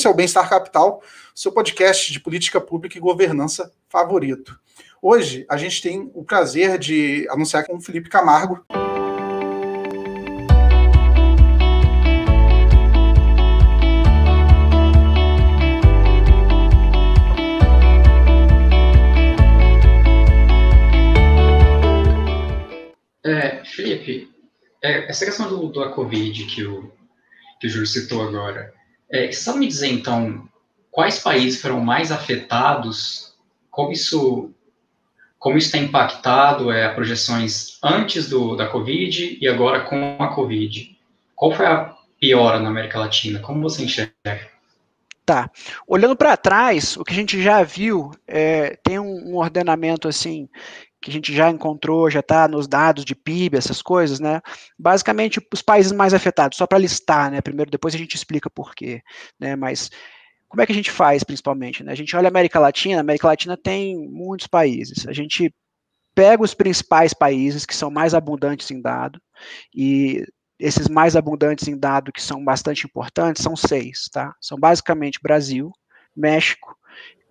Esse é o Bem-Estar Capital, seu podcast de política pública e governança favorito. Hoje a gente tem o prazer de anunciar com o Felipe Camargo. É, Felipe, é, essa questão do, da Covid que o, que o Júlio citou agora, é, sabe me dizer, então, quais países foram mais afetados? Como isso como isso tem impactado é, projeções antes do, da Covid e agora com a Covid? Qual foi a piora na América Latina? Como você enxerga? Tá. Olhando para trás, o que a gente já viu é, tem um, um ordenamento assim que a gente já encontrou, já está nos dados de PIB, essas coisas, né? Basicamente, os países mais afetados, só para listar, né? Primeiro, depois a gente explica por quê, né? Mas como é que a gente faz, principalmente? Né? A gente olha a América Latina, a América Latina tem muitos países. A gente pega os principais países que são mais abundantes em dado e esses mais abundantes em dado que são bastante importantes são seis, tá? São basicamente Brasil, México,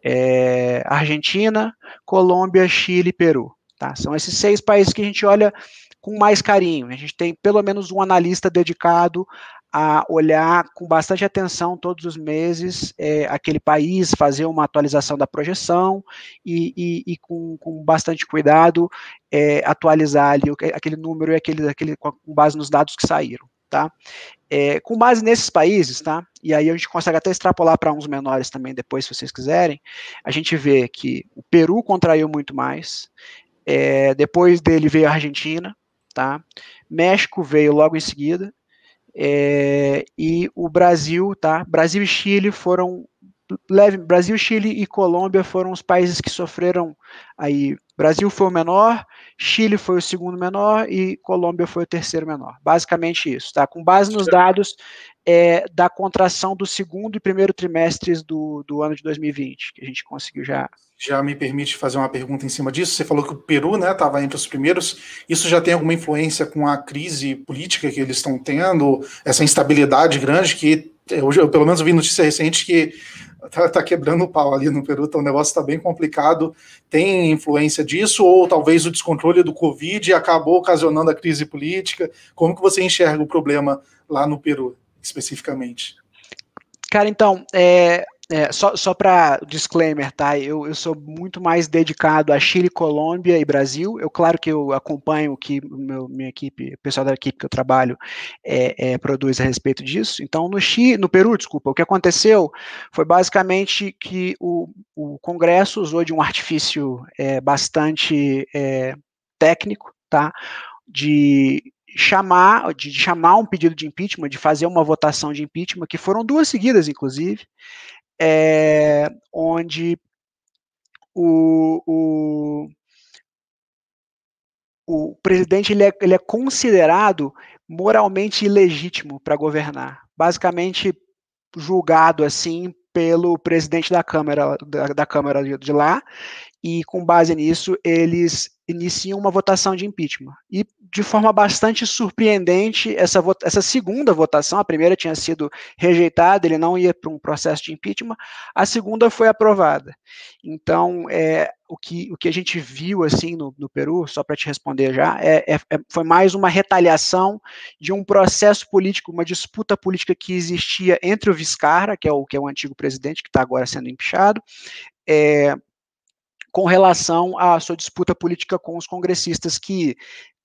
é, Argentina, Colômbia, Chile e Peru. Tá? São esses seis países que a gente olha com mais carinho. A gente tem pelo menos um analista dedicado a olhar com bastante atenção todos os meses é, aquele país, fazer uma atualização da projeção e, e, e com, com, bastante cuidado é, atualizar ali aquele número e aquele, aquele com base nos dados que saíram. Tá? É, com base nesses países, tá? E aí a gente consegue até extrapolar para uns menores também depois, se vocês quiserem. A gente vê que o Peru contraiu muito mais, é, depois dele veio a Argentina, tá? México veio logo em seguida. É, e o Brasil, tá? Brasil e Chile foram leve, Brasil, Chile e Colômbia foram os países que sofreram aí. Brasil foi o menor, Chile foi o segundo menor e Colômbia foi o terceiro menor. Basicamente isso, tá? Com base nos dados é, da contração do segundo e primeiro trimestres do, do ano de 2020, que a gente conseguiu já. Já me permite fazer uma pergunta em cima disso? Você falou que o Peru estava né, entre os primeiros. Isso já tem alguma influência com a crise política que eles estão tendo, essa instabilidade grande que eu, eu, pelo menos vi notícia recente que Tá, tá, quebrando o pau ali no Peru, então o negócio está bem complicado. Tem influência disso, ou talvez o descontrole do Covid acabou ocasionando a crise política? Como que você enxerga o problema lá no Peru, especificamente? Cara, então, é, é, só só para disclaimer, tá? Eu, eu sou muito mais dedicado a Chile, Colômbia e Brasil. Eu claro que eu acompanho o que meu, minha equipe, o pessoal da equipe que eu trabalho é, é, produz a respeito disso. Então, no Chile, no Peru, desculpa, o que aconteceu foi basicamente que o, o Congresso usou de um artifício é, bastante é, técnico, tá? De chamar, de chamar um pedido de impeachment, de fazer uma votação de impeachment, que foram duas seguidas, inclusive, é, onde o, o, o presidente ele é, ele é considerado moralmente ilegítimo para governar, basicamente julgado assim pelo presidente da Câmara, da, da Câmara de, de lá, e com base nisso eles iniciam uma votação de impeachment. E de forma bastante surpreendente essa, essa segunda votação. A primeira tinha sido rejeitada, ele não ia para um processo de impeachment. A segunda foi aprovada. Então, é, o, que, o que a gente viu assim no, no Peru, só para te responder já, é, é, é foi mais uma retaliação de um processo político, uma disputa política que existia entre o Vizcarra, que é o, que é o antigo presidente, que está agora sendo impeachado, é, com relação à sua disputa política com os congressistas que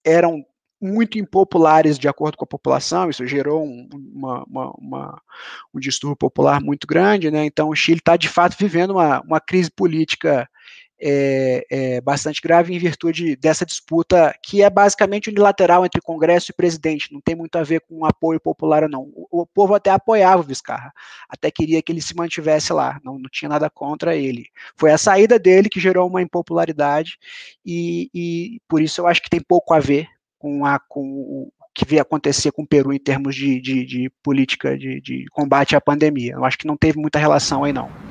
eram muito impopulares de acordo com a população, isso gerou um, uma, uma, uma, um distúrbio popular muito grande, né? Então o Chile está de fato vivendo uma, uma crise política é, é, bastante grave em virtude dessa disputa que é basicamente unilateral entre Congresso e presidente, não tem muito a ver com apoio popular ou não. O, o povo até apoiava o Vizcarra, até queria que ele se mantivesse lá, não, não tinha nada contra ele. Foi a saída dele que gerou uma impopularidade e, e por isso eu acho que tem pouco a ver com, a, com o, que veio acontecer com o Peru em termos de, de, de política de, de combate à pandemia. Eu acho que não teve muita relação aí, não.